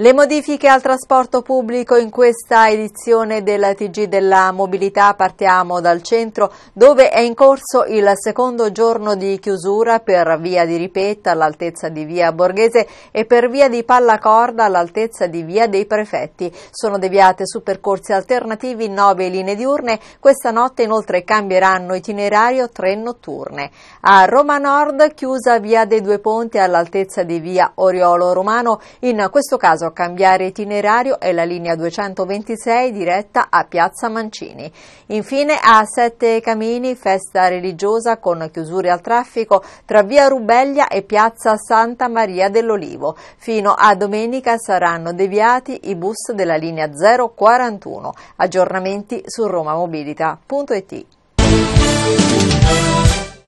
Le modifiche al trasporto pubblico in questa edizione della TG della mobilità partiamo dal centro dove è in corso il secondo giorno di chiusura per via di Ripetta all'altezza di via Borghese e per via di Pallacorda all'altezza di via dei Prefetti. Sono deviate su percorsi alternativi nove linee diurne, questa notte inoltre cambieranno itinerario tre notturne. A Roma Nord chiusa via dei Due Ponti all'altezza di via Oriolo Romano, in questo caso a cambiare itinerario è la linea 226 diretta a Piazza Mancini. Infine a Sette Camini, festa religiosa con chiusure al traffico tra via Rubellia e Piazza Santa Maria dell'Olivo. Fino a domenica saranno deviati i bus della linea 041. Aggiornamenti su romamobilita.it.